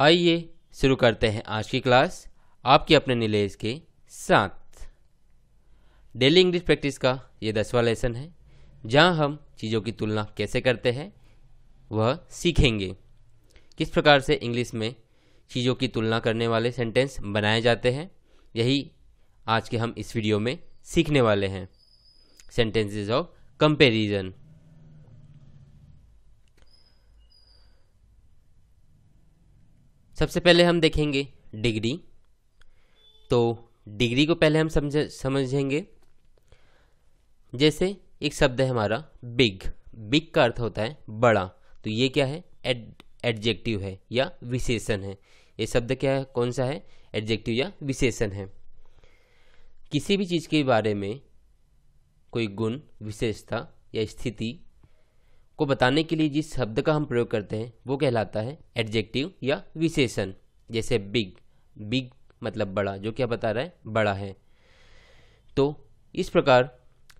आइए शुरू करते हैं आज की क्लास आपके अपने निलेश के साथ डेली इंग्लिश प्रैक्टिस का ये दसवां लेसन है जहां हम चीज़ों की तुलना कैसे करते हैं वह सीखेंगे किस प्रकार से इंग्लिश में चीज़ों की तुलना करने वाले सेंटेंस बनाए जाते हैं यही आज के हम इस वीडियो में सीखने वाले हैं सेंटेंसेस ऑफ कंपेरिजन सबसे पहले हम देखेंगे डिग्री तो डिग्री को पहले हम समझ समझेंगे जैसे एक शब्द है हमारा बिग बिग का अर्थ होता है बड़ा तो ये क्या है एड एडजेक्टिव है या विशेषण है ये शब्द क्या है कौन सा है एडजेक्टिव या विशेषण है किसी भी चीज़ के बारे में कोई गुण विशेषता या स्थिति को बताने के लिए जिस शब्द का हम प्रयोग करते हैं वो कहलाता है एडजेक्टिव या विशेषण जैसे बिग बिग मतलब बड़ा जो क्या बता रहा है बड़ा है तो इस प्रकार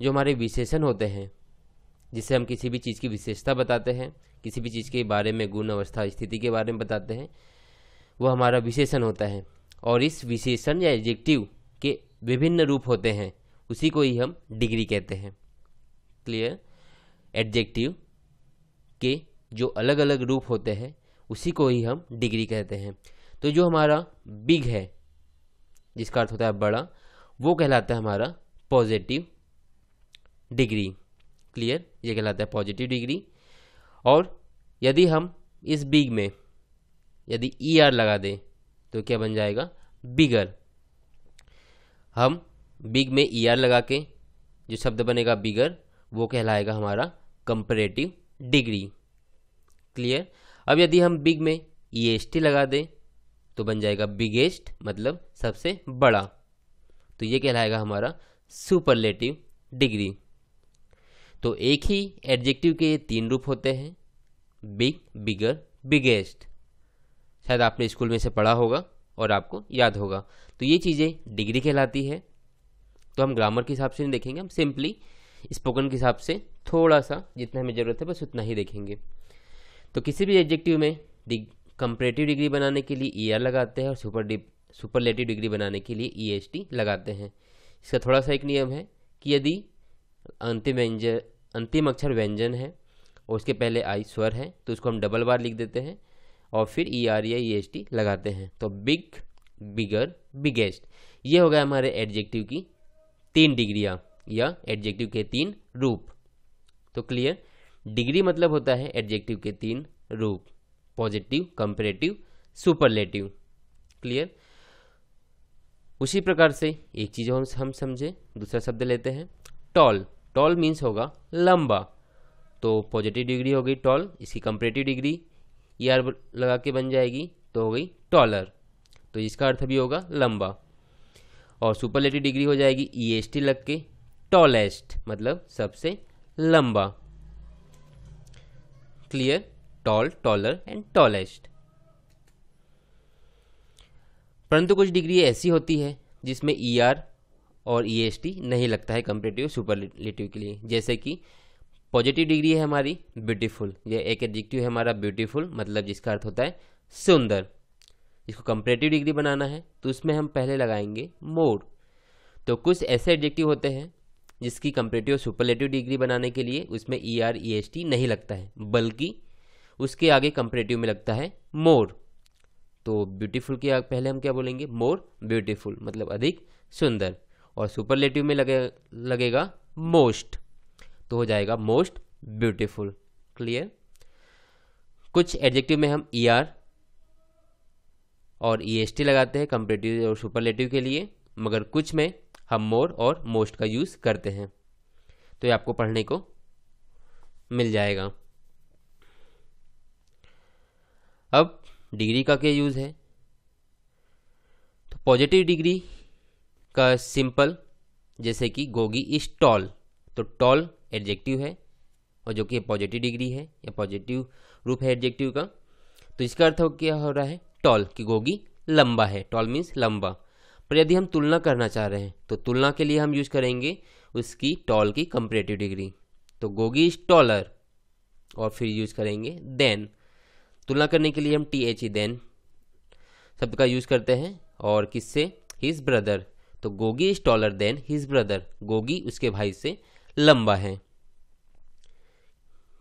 जो हमारे विशेषण होते हैं जिससे हम किसी भी चीज़ की विशेषता बताते हैं किसी भी चीज़ के बारे में गुण अवस्था स्थिति के बारे में बताते हैं वह हमारा विशेषण होता है और इस विशेषण या एडजेक्टिव के विभिन्न रूप होते हैं उसी को ही हम डिग्री कहते हैं क्लियर एडजेक्टिव के जो अलग अलग रूप होते हैं उसी को ही हम डिग्री कहते हैं तो जो हमारा बिग है जिसका अर्थ होता है बड़ा वो कहलाता है हमारा पॉजिटिव डिग्री क्लियर ये कहलाता है पॉजिटिव डिग्री और यदि हम इस बिग में यदि ई e आर लगा दें तो क्या बन जाएगा बिगर हम बिग में ई e आर लगा के जो शब्द बनेगा बिगर वो कहलाएगा हमारा कंपरेटिव डिग्री क्लियर अब यदि हम बिग में ई एस टी लगा दें तो बन जाएगा बिगेस्ट मतलब सबसे बड़ा तो ये कहलाएगा हमारा सुपरलेटिव डिग्री तो एक ही एडजेक्टिव के तीन रूप होते हैं बिग बिगर बिगेस्ट शायद आपने स्कूल में से पढ़ा होगा और आपको याद होगा तो ये चीज़ें डिग्री कहलाती है तो हम ग्रामर के हिसाब से नहीं देखेंगे हम सिंपली स्पोकन के हिसाब से थोड़ा सा जितना हमें ज़रूरत है बस उतना ही देखेंगे तो किसी भी एडजेक्टिव में कंपरेटिव डिग्री बनाने के लिए ई e ER लगाते हैं और सुपर डि सुपरलेटिव डिग्री बनाने के लिए ई एस टी लगाते हैं इसका थोड़ा सा एक नियम है कि यदि अंतिम व्यंजन अंतिम अक्षर व्यंजन है और उसके पहले आई स्वर है तो उसको हम डबल बार लिख देते हैं और फिर ई e ER आर या ई एस टी लगाते हैं तो बिग बिगर बिगेस्ट ये हो गया हमारे एडजेक्टिव की तीन डिग्रियाँ या एडजेक्टिव के तीन रूप तो क्लियर डिग्री मतलब होता है एडजेक्टिव के तीन रूप पॉजिटिव कंपेरेटिव सुपरलेटिव क्लियर उसी प्रकार से एक चीज़ हम हम समझे दूसरा शब्द लेते हैं टॉल टॉल मीन्स होगा लंबा तो पॉजिटिव डिग्री हो गई टॉल इसकी कंपेरेटिव डिग्री यार लगा के बन जाएगी तो हो गई टॉलर तो इसका अर्थ भी होगा लंबा और सुपरलेटिव डिग्री हो जाएगी ई एस टी लग के टॉलेस्ट मतलब सबसे लंबा clear tall taller and tallest परंतु कुछ डिग्री ऐसी होती है जिसमें ई e ER और ई एस टी नहीं लगता है कंपेटिव सुपरलेटिव के लिए जैसे कि पॉजिटिव डिग्री है हमारी ब्यूटीफुल या एक एडजेक्टिव है हमारा ब्यूटीफुल मतलब जिसका अर्थ होता है सुंदर इसको कंपेटिव डिग्री बनाना है तो उसमें हम पहले लगाएंगे मोर तो कुछ ऐसे एडजेक्टिव होते हैं जिसकी कंपेटिव सुपरलेटिव डिग्री बनाने के लिए उसमें E R E S T नहीं लगता है बल्कि उसके आगे कंपेटिव में लगता है मोर तो ब्यूटीफुल के आगे पहले हम क्या बोलेंगे मोर ब्यूटीफुल मतलब अधिक सुंदर और सुपरलेटिव में लगे लगेगा मोस्ट तो हो जाएगा मोस्ट ब्यूटीफुल क्लियर कुछ एडजेक्टिव में हम ई e ER आर और ई एस टी लगाते हैं कंपेटिव और सुपरलेटिव के लिए मगर कुछ में हम मोर और मोस्ट का यूज़ करते हैं तो ये आपको पढ़ने को मिल जाएगा अब डिग्री का क्या यूज़ है तो पॉजिटिव डिग्री का सिंपल जैसे कि गोगी इज टॉल तो टॉल एडजेक्टिव है और जो कि पॉजिटिव डिग्री है या पॉजिटिव रूप है एडजेक्टिव का तो इसका अर्थ क्या हो रहा है टॉल कि गोगी लंबा है टॉल मीन्स लंबा पर यदि हम तुलना करना चाह रहे हैं तो तुलना के लिए हम यूज करेंगे उसकी टॉल की कंपरेटिव डिग्री तो गोगी इज टॉलर और फिर यूज करेंगे देन तुलना करने के लिए हम टी एच ई देन शब्द का यूज करते हैं और किससे हिज ब्रदर तो Gogi is taller than his brother Gogi उसके भाई से लंबा है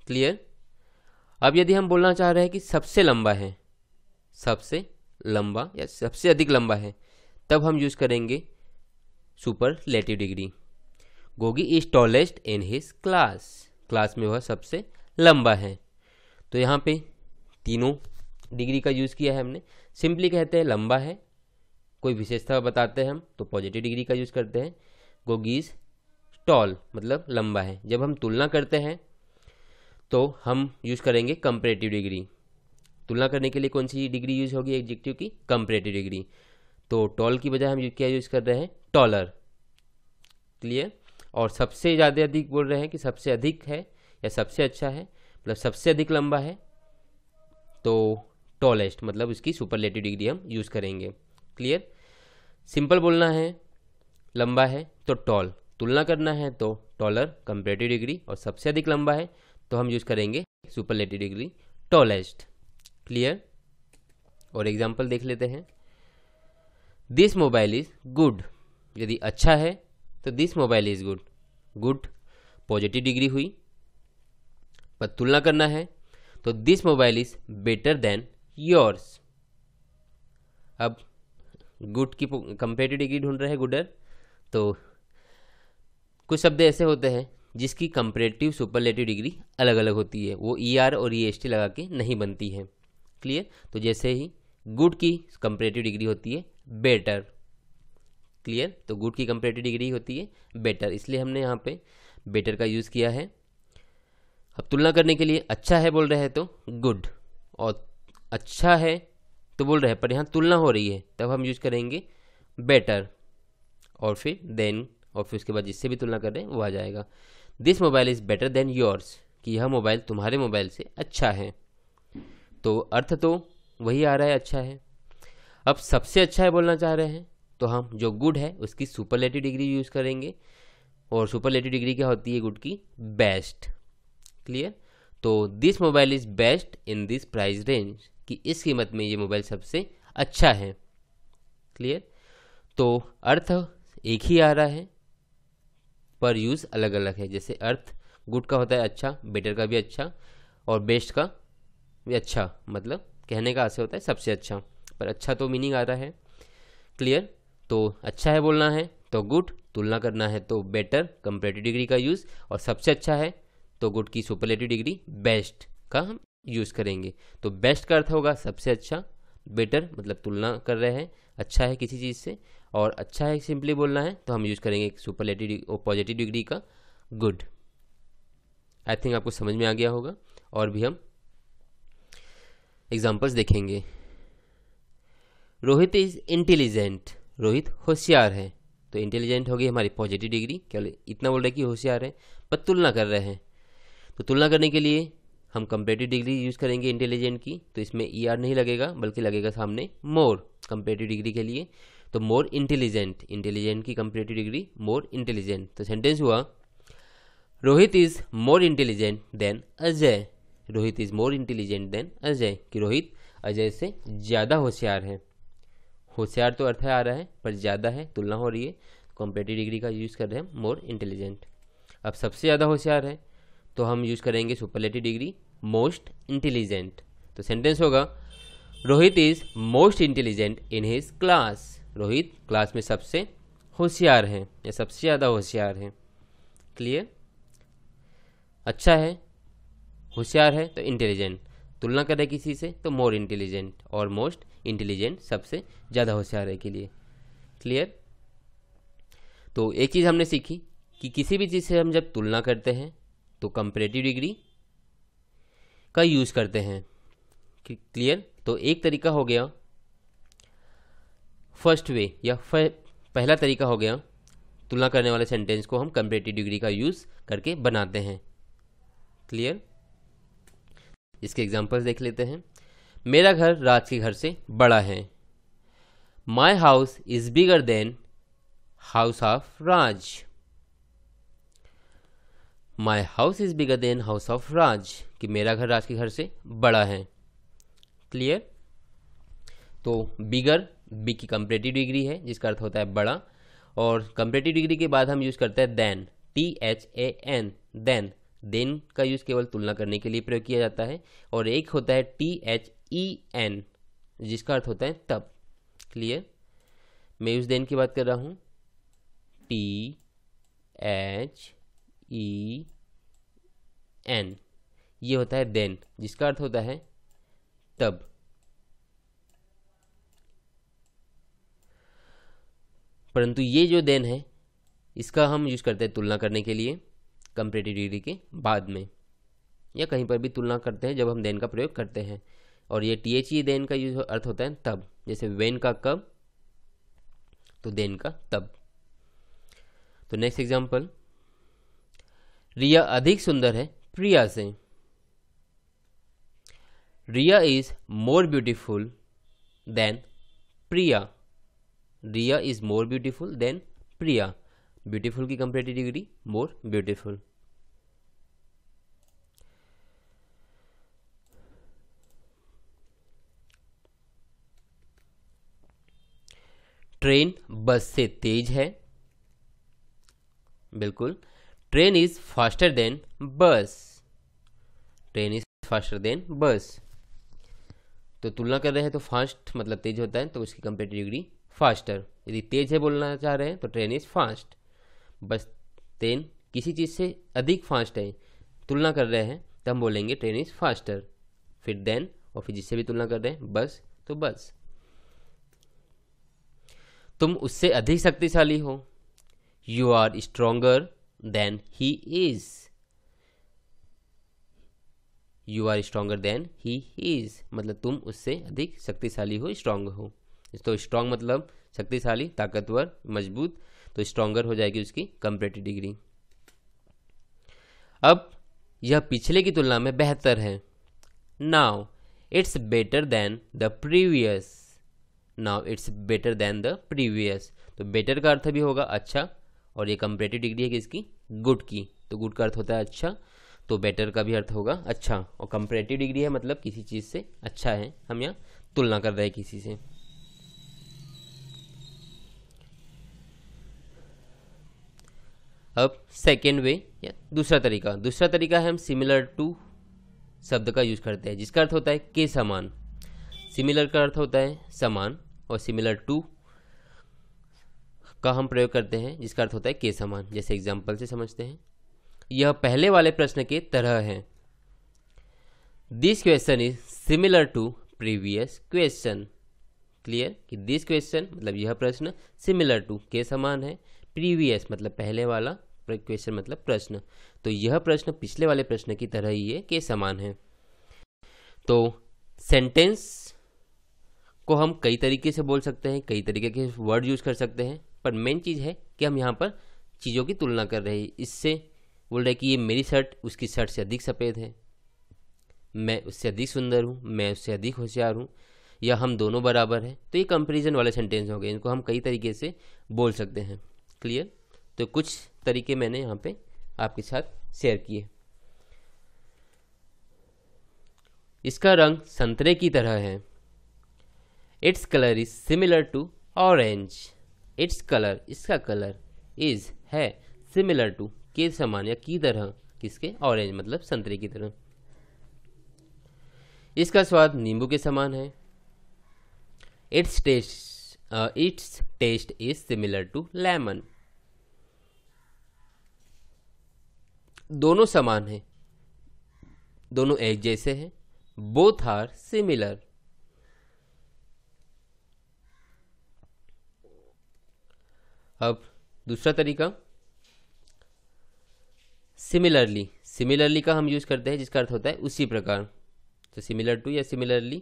क्लियर अब यदि हम बोलना चाह रहे हैं कि सबसे लंबा है सबसे लंबा या सबसे अधिक लंबा है तब हम यूज करेंगे superlative degree Gogi is tallest in his class class में वह सबसे लंबा है तो यहाँ पे तीनों डिग्री का यूज़ किया है हमने सिंपली कहते हैं लंबा है कोई विशेषता बताते हैं हम तो पॉजिटिव डिग्री का यूज़ करते हैं गोगीज टॉल मतलब लंबा है जब हम तुलना करते हैं तो हम यूज़ करेंगे कंपरेटिव डिग्री तुलना करने के लिए कौन सी डिग्री यूज़ होगी एग्जेक्टिव की कंपरेटिव डिग्री तो टॉल की बजाय हम क्या यूज़ कर रहे हैं टॉलर क्लियर और सबसे ज़्यादा अधिक बोल रहे हैं कि सबसे अधिक है या सबसे अच्छा है मतलब सबसे अधिक लंबा है तो टॉलेस्ट मतलब उसकी लेटिव डिग्री हम यूज़ करेंगे क्लियर सिंपल बोलना है लंबा है तो टॉल तुलना करना है तो टॉलर कंपेरेटिव डिग्री और सबसे अधिक लंबा है तो हम यूज़ करेंगे लेटिव डिग्री टॉलेस्ट क्लियर और एग्जाम्पल देख लेते हैं दिस मोबाइल इज़ गुड यदि अच्छा है तो this mobile is good good positive degree हुई पर तुलना करना है तो this mobile is better than yours अब गुड की कंपेरेटिव डिग्री ढूंढ रहे हैं गुडर तो कुछ शब्द ऐसे होते हैं जिसकी कंपेटिव सुपरलेटिव डिग्री अलग अलग होती है वो ई e ER आर और ई एस टी लगा के नहीं बनती है क्लियर तो जैसे ही गुड की कंपेटिव डिग्री होती है बेटर क्लियर तो गुड की कंपेरेटिव डिग्री होती है बेटर इसलिए हमने यहाँ पे बेटर का यूज़ किया है अब तुलना करने के लिए अच्छा है बोल रहे हैं तो गुड और अच्छा है तो बोल रहे हैं पर यहाँ तुलना हो रही है तब हम यूज करेंगे बेटर और फिर देन और फिर उसके बाद जिससे भी तुलना कर रहे हैं वो आ जाएगा this mobile is better than yours कि यह मोबाइल तुम्हारे मोबाइल से अच्छा है तो अर्थ तो वही आ रहा है अच्छा है अब सबसे अच्छा है बोलना चाह रहे हैं तो हम जो गुड है उसकी सुपरलेटिव डिग्री यूज़ करेंगे और सुपरलेटिव डिग्री क्या होती है गुड की बेस्ट क्लियर तो this mobile is best in this price range कि इस कीमत में ये मोबाइल सबसे अच्छा है क्लियर तो अर्थ एक ही आ रहा है पर यूज़ अलग अलग है जैसे अर्थ गुड का होता है अच्छा बेटर का भी अच्छा और बेस्ट का भी अच्छा मतलब कहने का ऐसे होता है सबसे अच्छा पर अच्छा तो मीनिंग आ रहा है क्लियर तो अच्छा है बोलना है तो गुड तुलना करना है तो बेटर कंपेरेटिव डिग्री का यूज़ और सबसे अच्छा है तो गुड की सुपरलेटिव डिग्री बेस्ट का हम यूज़ करेंगे तो बेस्ट का अर्थ होगा सबसे अच्छा बेटर मतलब तुलना कर रहे हैं अच्छा है किसी चीज़ से और अच्छा है सिंपली बोलना है तो हम यूज़ करेंगे सुपरलेटिव और पॉजिटिव डिग्री का गुड आई थिंक आपको समझ में आ गया होगा और भी हम एग्जाम्पल्स देखेंगे रोहित इज इंटेलिजेंट रोहित होशियार है तो इंटेलिजेंट होगी हमारी पॉजिटिव डिग्री केवल इतना बोल रहे कि होशियार है पर तुलना कर रहे हैं तो तुलना करने के लिए हम कंपेटिव डिग्री यूज़ करेंगे इंटेलिजेंट की तो इसमें ई e ER आर नहीं लगेगा बल्कि लगेगा सामने मोर कंपेटिव डिग्री के लिए तो मोर इंटेलिजेंट इंटेलिजेंट की कंपेटिव डिग्री मोर इंटेलिजेंट तो सेंटेंस हुआ Rohit is more intelligent than Ajay Rohit is more intelligent than Ajay कि रोहित अजय से ज़्यादा होशियार है होशियार तो अर्थ आ रहा है पर ज़्यादा है तुलना हो रही है कॉम्पेटिव डिग्री का यूज़ कर रहे हैं मोर इंटेलिजेंट अब सबसे ज़्यादा होशियार है तो हम यूज़ करेंगे सुपरलेटिव डिग्री मोस्ट इंटेलिजेंट तो सेंटेंस होगा Rohit is most intelligent in his class Rohit class में सबसे होशियार है या सबसे ज़्यादा होशियार है क्लियर अच्छा है होशियार है तो इंटेलिजेंट तुलना करें किसी से तो मोर इंटेलिजेंट और मोस्ट इंटेलिजेंट सबसे ज़्यादा होशियार है के लिए क्लियर तो एक चीज़ हमने सीखी कि किसी भी चीज़ से हम जब तुलना करते हैं तो कंपेरेटिव डिग्री का यूज़ करते हैं क्लियर तो एक तरीका हो गया फर्स्ट वे या फर, पहला तरीका हो गया तुलना करने वाले सेंटेंस को हम कंपेरेटिव डिग्री का यूज़ करके बनाते हैं क्लियर इसके एग्जांपल्स देख लेते हैं मेरा घर राज के घर से बड़ा है my house is bigger than house of Raj my house is bigger than house of Raj कि मेरा घर राज के घर से बड़ा है क्लियर तो बिगर बी की कंपरेटिव डिग्री है जिसका अर्थ होता है बड़ा और कंपरेटिव डिग्री के बाद हम यूज़ करते हैं than T H A N than than का यूज़ केवल तुलना करने के लिए प्रयोग किया जाता है और एक होता है T H E e N जिसका अर्थ होता है तब क्लियर मैं उस देन की बात कर रहा हूँ टी एच ई एन ये होता है देन जिसका अर्थ होता है तब परंतु ये जो देन है इसका हम यूज करते हैं तुलना करने के लिए कंपेटिव डिग्री के बाद में या कहीं पर भी तुलना करते हैं जब हम देन का प्रयोग करते हैं और ये टी एच ई देन का यूज अर्थ होता है तब जैसे वेन का कब तो देन का तब तो नेक्स्ट एग्जाम्पल रिया अधिक सुंदर है प्रिया से Riya is more beautiful than Priya Riya is more beautiful than Priya beautiful की comparative degree more beautiful train bus से तेज है बिल्कुल train is faster than bus train is faster than bus तो तुलना कर रहे हैं तो फास्ट मतलब तेज होता है तो उसकी कंपेटिव डिग्री फास्टर यदि तेज है बोलना चाह रहे हैं तो train is fast bus train किसी चीज़ से अधिक फास्ट है तुलना कर रहे हैं तो हम बोलेंगे ट्रेन इज फास्टर फिर देन और फिर जिससे भी तुलना कर रहे हैं बस तो बस तुम उससे अधिक शक्तिशाली हो you are stronger than he is you are stronger than he is मतलब तुम उससे अधिक शक्तिशाली हो स्ट्रांग हो तो स्ट्रांग मतलब शक्तिशाली ताकतवर मजबूत तो स्ट्रांगर हो जाएगी उसकी कंपेटिव डिग्री अब यह पिछले की तुलना में बेहतर है now it's better than the previous now it's better than the previous तो बेटर का अर्थ भी होगा अच्छा और ये कंपेटिव डिग्री है किसकी गुड की तो गुड का अर्थ होता है अच्छा तो बेटर का भी अर्थ होगा अच्छा और कंपेटिव डिग्री है मतलब किसी चीज़ से अच्छा है हम यहाँ तुलना कर रहे हैं किसी से अब सेकेंड वे या दूसरा तरीका दूसरा तरीका है हम सिमिलर टू शब्द का यूज करते हैं जिसका अर्थ होता है के समान सिमिलर का अर्थ होता है समान और सिमिलर टू का हम प्रयोग करते हैं जिसका अर्थ होता है के समान जैसे एग्जाम्पल से समझते हैं यह पहले वाले प्रश्न के तरह है this question is similar to previous question clear कि दिस क्वेश्चन मतलब यह प्रश्न सिमिलर टू के समान है प्रीवियस मतलब पहले वाला क्वेश्चन मतलब प्रश्न तो यह प्रश्न पिछले वाले प्रश्न की तरह ही है के समान है तो सेंटेंस को हम कई तरीके से बोल सकते हैं कई तरीके के वर्ड यूज़ कर सकते हैं पर मेन चीज़ है कि हम यहाँ पर चीज़ों की तुलना कर रहे हैं इससे बोल रहे कि ये मेरी शर्ट उसकी शर्ट से अधिक सफ़ेद है मैं उससे अधिक सुंदर हूँ मैं उससे अधिक होशियार हूँ या हम दोनों बराबर हैं तो ये कंपेरिजन वाले सेंटेंस हो गए इनको हम कई तरीके से बोल सकते हैं क्लियर तो कुछ तरीके मैंने यहाँ पे आपके साथ शेयर किए इसका रंग संतरे की तरह है its colour is similar to orange its colour इसका कलर इज है सिमिलर टू के समान या की तरह किसके ऑरेंज मतलब संतरे की तरह इसका स्वाद नींबू के समान है its taste its taste is similar to lemon दोनों समान है दोनों एक जैसे हैं बोथ आर सिमिलर अब दूसरा तरीका सिमिलरली सिमिलरली का हम यूज़ करते हैं जिसका अर्थ होता है उसी प्रकार तो सिमिलर टू या सिमिलरली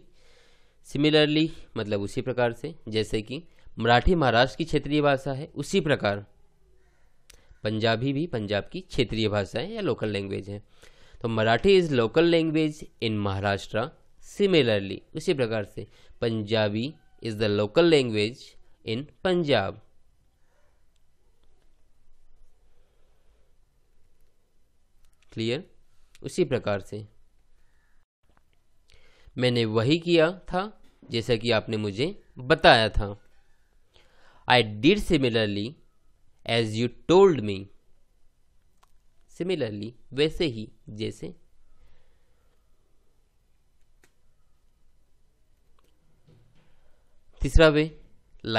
सिमिलरली मतलब उसी प्रकार से जैसे कि मराठी महाराष्ट्र की क्षेत्रीय भाषा है उसी प्रकार पंजाबी भी पंजाब की क्षेत्रीय भाषा है या लोकल लैंग्वेज है तो Marathi is local language in Maharashtra similarly उसी प्रकार से Punjabi is the local language in Punjab clear उसी प्रकार से मैंने वही किया था जैसा कि आपने मुझे बताया था I did similarly as you told me similarly वैसे ही जैसे तीसरा वे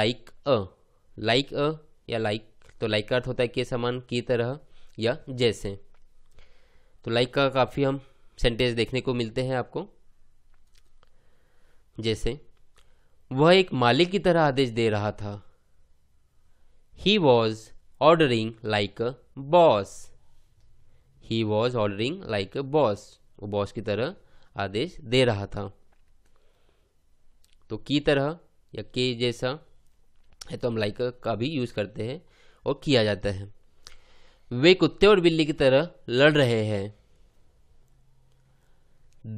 लाइक अ लाइक अ या लाइक like, तो लाइक का अर्थ होता है के समान की तरह या जैसे तो लाइक का काफ़ी हम सेंटेंस देखने को मिलते हैं आपको जैसे वह एक मालिक की तरह आदेश दे रहा था he was ordering like a boss he was ordering like a boss वो बॉस की तरह आदेश दे रहा था तो की तरह या के जैसा है तो हम लाइक का भी यूज़ करते हैं और किया जाता है वे कुत्ते और बिल्ली की तरह लड़ रहे हैं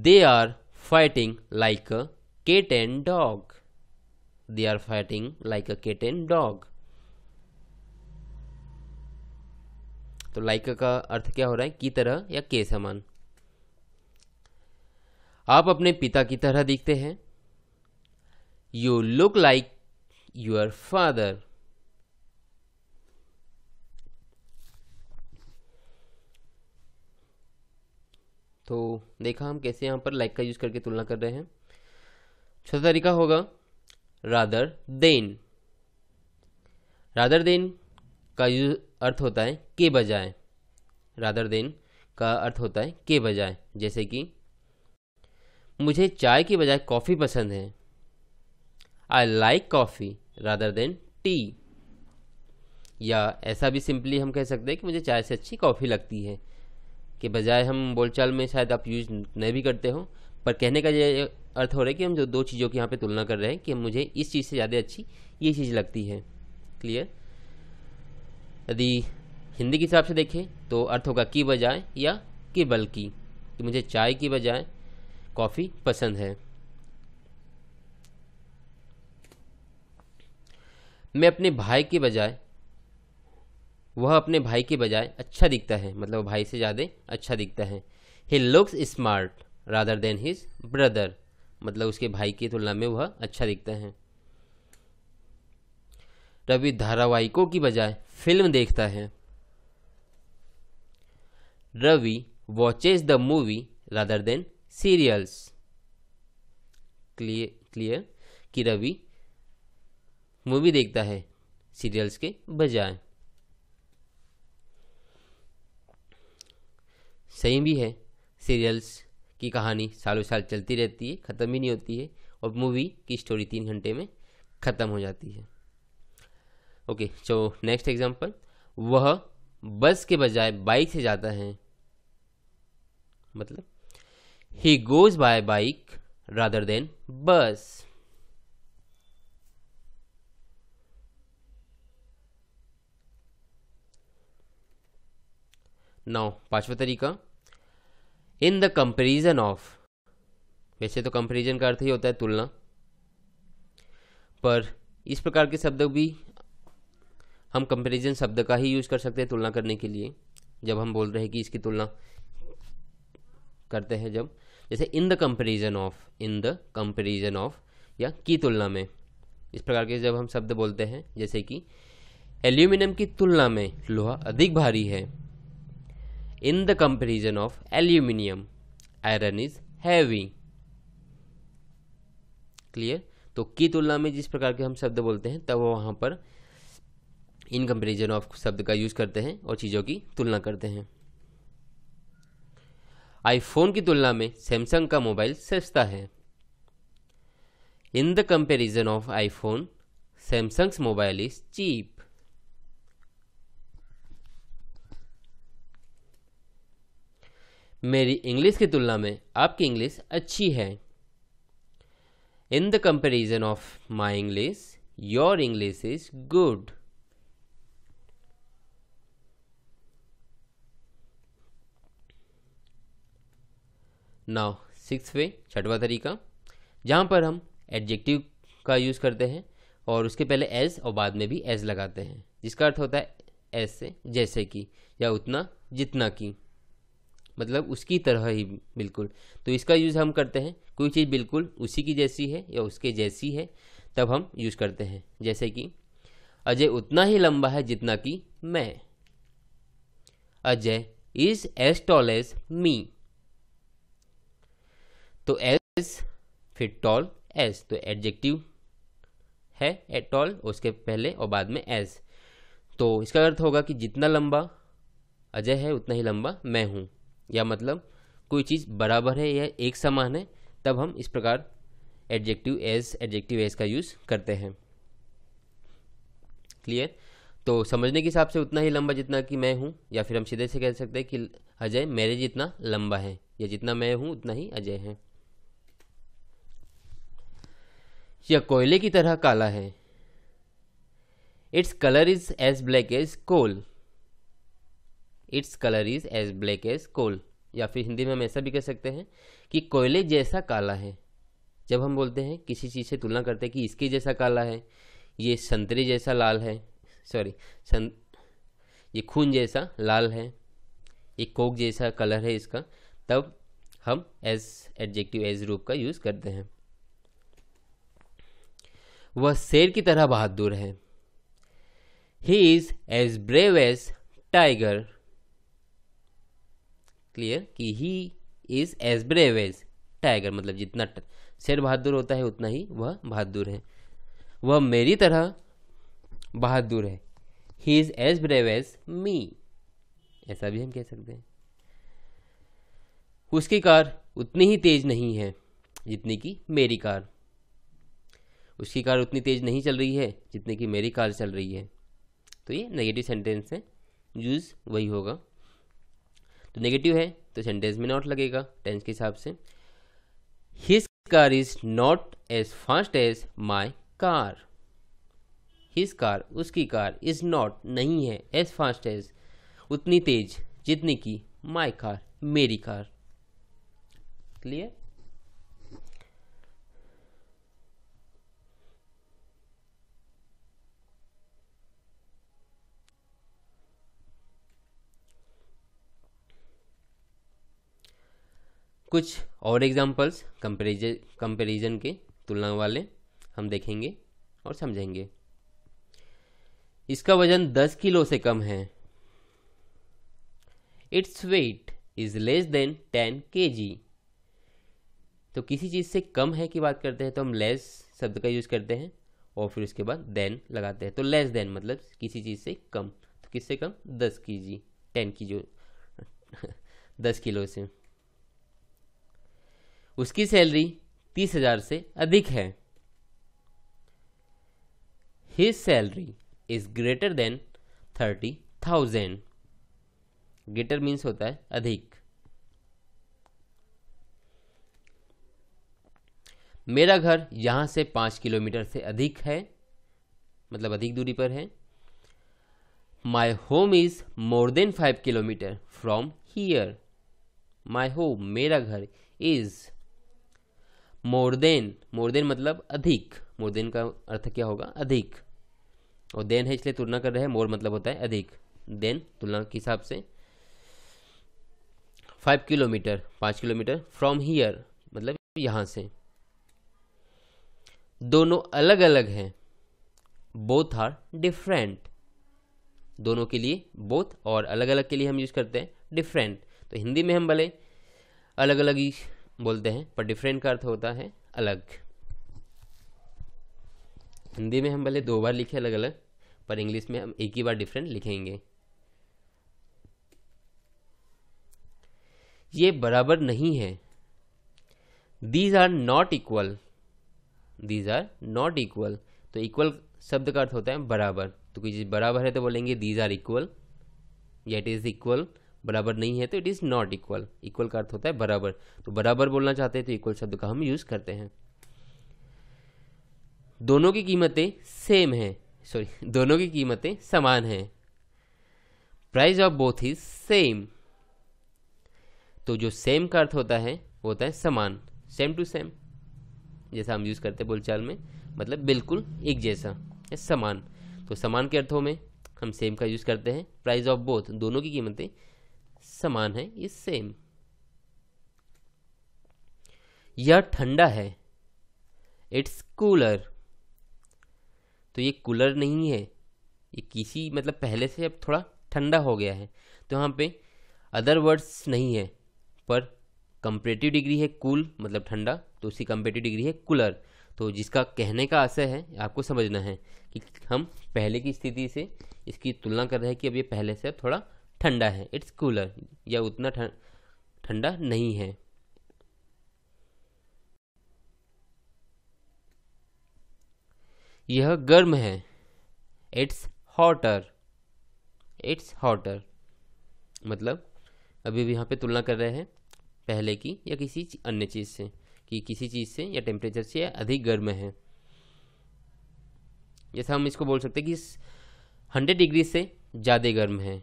they are fighting like a cat and dog they are fighting like a cat and dog तो लाइक का अर्थ क्या हो रहा है की तरह या के समान आप अपने पिता की तरह दिखते हैं you look like your father तो देखा हम कैसे यहाँ पर लाइक का यूज़ करके तुलना कर रहे हैं छोटा तरीका होगा रादर देन रादर देन का यूज अर्थ होता है के बजाय रादर देन का अर्थ होता है के बजाय जैसे कि मुझे चाय के बजाय कॉफ़ी पसंद है I like coffee rather than tea या ऐसा भी सिंपली हम कह सकते हैं कि मुझे चाय से अच्छी कॉफ़ी लगती है के बजाय हम बोलचाल में शायद आप यूज नहीं भी करते हो पर कहने का ये अर्थ हो रहा है कि हम जो दो चीज़ों की यहाँ पे तुलना कर रहे हैं कि मुझे इस चीज़ से ज़्यादा अच्छी ये चीज़ लगती है क्लियर यदि हिंदी के हिसाब से देखें तो अर्थ होगा की बजाय या कि बल्कि कि मुझे चाय की बजाय कॉफ़ी पसंद है मैं अपने भाई के बजाय वह अपने भाई के बजाय अच्छा दिखता है मतलब भाई से ज़्यादा अच्छा दिखता है he looks smart rather than his brother मतलब उसके भाई की तुलना में वह अच्छा दिखता है रवि धारावाहिकों की बजाय फिल्म देखता है Ravi watches the movie rather than serials clear clear कि रवि मूवी देखता है सीरियल्स के बजाय सही भी है सीरियल्स की कहानी सालों साल चलती रहती है ख़त्म ही नहीं होती है और मूवी की स्टोरी तीन घंटे में ख़त्म हो जाती है ओके सो नेक्स्ट एग्जाम्पल वह बस के बजाय बाइक से जाता है मतलब he goes by bike rather than bus नौ पांचवा तरीका इन द कंपेरिजन ऑफ वैसे तो कंपेरिजन का अर्थ ही होता है तुलना पर इस प्रकार के शब्द भी हम कंपेरिजन शब्द का ही यूज़ कर सकते हैं तुलना करने के लिए जब हम बोल रहे हैं कि इसकी तुलना करते हैं जब जैसे in the comparison of in the comparison of या की तुलना में इस प्रकार के जब हम शब्द बोलते हैं जैसे कि एल्यूमिनियम की तुलना में लोहा अधिक भारी है in the comparison of aluminium iron is heavy clear तो की तुलना में जिस प्रकार के हम शब्द बोलते हैं तब वहां वहाँ पर इन कंपेरिजन ऑफ शब्द का यूज करते हैं और चीज़ों की तुलना करते हैं आईफोन की तुलना में सैमसंग का मोबाइल सस्ता है in the comparison of iPhone Samsung's mobile is cheap मेरी इंग्लिश की तुलना में आपकी इंग्लिश अच्छी है in the comparison of my English your English is good now six way छठवा तरीका जहाँ पर हम एडजेक्टिव का यूज़ करते हैं और उसके पहले एज और बाद में भी एज लगाते हैं जिसका अर्थ होता है ऐसे जैसे कि या उतना जितना की मतलब उसकी तरह ही बिल्कुल तो इसका यूज़ हम करते हैं कोई चीज़ बिल्कुल उसी की जैसी है या उसके जैसी है तब हम यूज़ करते हैं जैसे कि अजय उतना ही लंबा है जितना कि मैं Ajay is as tall as me तो एज फिर टॉल एज तो एडजेक्टिव है एट टॉल उसके पहले और बाद में एज तो इसका अर्थ होगा कि जितना लंबा अजय है उतना ही लंबा मैं हूं या मतलब कोई चीज़ बराबर है या एक समान है तब हम इस प्रकार एडजेक्टिव एज एडजेक्टिव एज का यूज़ करते हैं क्लियर तो समझने के हिसाब से उतना ही लंबा जितना कि मैं हूँ या फिर हम सीधे से कह सकते हैं कि अजय मेरे जितना लंबा है या जितना मैं हूँ उतना ही अजय है यह कोयले की तरह काला है its colour is as black as coal its colour is as black as coal या फिर हिंदी में हम ऐसा भी कह सकते हैं कि कोयले जैसा काला है जब हम बोलते हैं किसी चीज़ से तुलना करते हैं कि इसके जैसा काला है ये संतरे जैसा लाल है सॉरी सं ये खून जैसा लाल है ये कोक जैसा कलर है इसका तब हम एज एडजेक्टिव एज रूप का यूज़ करते हैं वह शेर की तरह बहादुर है he is as brave as tiger clear कि he is as brave as tiger मतलब जितना शेर बहादुर होता है उतना ही वह बहादुर है वह मेरी तरह बहादुर है he is as brave as me ऐसा भी हम कह सकते हैं उसकी कार उतनी ही तेज नहीं है जितनी कि मेरी कार उसकी कार उतनी तेज नहीं चल रही है जितनी कि मेरी कार चल रही है तो ये नेगेटिव सेंटेंस है यूज़ वही होगा तो नेगेटिव है तो सेंटेंस में नॉट लगेगा टेंस के हिसाब से his car is not as fast as my car his car उसकी कार इज नॉट नहीं है एज फास्ट एज उतनी तेज जितनी की माई कार मेरी कार क्लियर कुछ और एग्जाम्पल्स कंपेरिजन कंपेरिजन के तुलना वाले हम देखेंगे और समझेंगे इसका वजन 10 किलो से कम है its weight is less than 10 के तो किसी चीज़ से कम है की बात करते हैं तो हम लेस शब्द का यूज करते हैं और फिर उसके बाद देन लगाते हैं तो लेस देन मतलब किसी चीज़ से कम तो किससे कम दस के जी टेन की जो दस किलो से उसकी सैलरी तीस हजार से अधिक है his salary is greater than thirty thousand greater means होता है अधिक मेरा घर यहाँ से पाँच किलोमीटर से अधिक है मतलब अधिक दूरी पर है my home is more than five kilometre from here my home मेरा घर is more than more than मतलब अधिक मोर देन का अर्थ क्या होगा अधिक और देन है इसलिए तुलना कर रहे हैं मोर मतलब होता है अधिक देन तुलना के हिसाब से फाइव किलोमीटर पांच किलोमीटर फ्रॉम हियर मतलब यहां से दोनों अलग अलग हैं बोथ आर डिफरेंट दोनों के लिए बोथ और अलग अलग के लिए हम यूज़ करते हैं डिफरेंट तो हिंदी में हम भले अलग अलग बोलते हैं पर डिफरेंट का अर्थ होता है अलग हिंदी में हम भले दो बार लिखे अलग अलग पर इंग्लिश में हम एक ही बार डिफरेंट लिखेंगे ये बराबर नहीं है these are not equal these are not equal तो इक्वल शब्द का अर्थ होता है बराबर तो कोई चीज़ बराबर है तो बोलेंगे दीज आर इक्वल या इट इज़ इक्वल बराबर नहीं है तो it is not equal equal का अर्थ होता है बराबर तो बराबर बोलना चाहते हैं तो इक्वल शब्द का हम यूज़ करते हैं दोनों की कीमतें सेम हैं सॉरी दोनों की कीमतें समान हैं price of both is same तो जो सेम का अर्थ होता है वो होता है समान सेम टू सेम जैसा हम यूज़ करते हैं बोलचाल में मतलब बिल्कुल एक जैसा समान तो समान के अर्थों में हम सेम का यूज़ करते हैं प्राइस ऑफ बोथ दोनों की कीमतें समान है इज सेम यह ठंडा है इट्स कूलर तो ये कूलर नहीं है ये किसी मतलब पहले से अब थोड़ा ठंडा हो गया है तो यहाँ पे अदर वर्ड्स नहीं है पर कंपेटिव डिग्री है कूल cool, मतलब ठंडा तो उसी कंपेटिव डिग्री है कूलर तो जिसका कहने का आशय है आपको समझना है कि हम पहले की स्थिति से इसकी तुलना कर रहे हैं कि अब ये पहले से थोड़ा ठंडा है इट्स कूलर या उतना ठंडा नहीं है यह गर्म है इट्स हॉटर इट्स हॉटर मतलब अभी भी यहाँ पे तुलना कर रहे हैं पहले की या किसी अन्य चीज़ से कि किसी चीज़ से या टेम्परेचर से या अधिक गर्म है जैसा हम इसको बोल सकते हैं कि हंड्रेड डिग्री से ज़्यादा गर्म है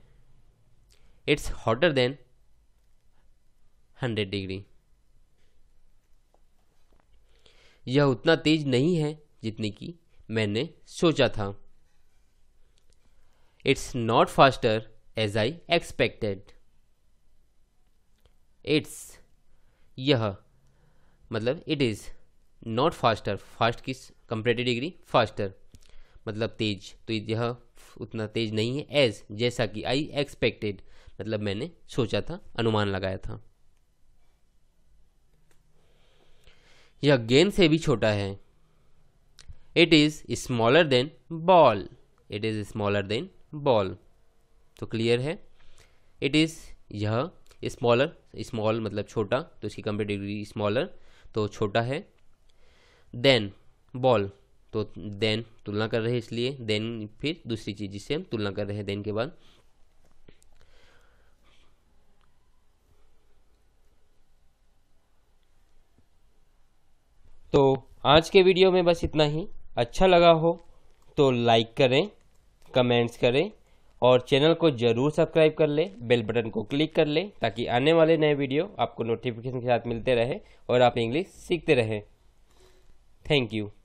it's hotter than hundred degree यह उतना तेज नहीं है जितनी की मैंने सोचा था it's not faster as I expected it's यह मतलब it is not faster fast की कंपेरेटिव डिग्री फास्टर मतलब तेज तो यह उतना तेज नहीं है एज जैसा कि आई एक्सपेक्टेड मतलब मैंने सोचा था अनुमान लगाया था यह गेंद से भी छोटा है it is smaller than ball it is smaller than ball तो क्लियर है इट इज यह स्मॉलर स्मॉल मतलब छोटा तो इसकी डिग्री स्मॉलर तो छोटा है देन बॉल तो देन तुलना कर रहे हैं इसलिए देन फिर दूसरी चीज जिससे हम तुलना कर रहे हैं देन के बाद तो आज के वीडियो में बस इतना ही अच्छा लगा हो तो लाइक करें कमेंट्स करें और चैनल को ज़रूर सब्सक्राइब कर लें बेल बटन को क्लिक कर लें ताकि आने वाले नए वीडियो आपको नोटिफिकेशन के साथ मिलते रहे और आप इंग्लिश सीखते रहें थैंक यू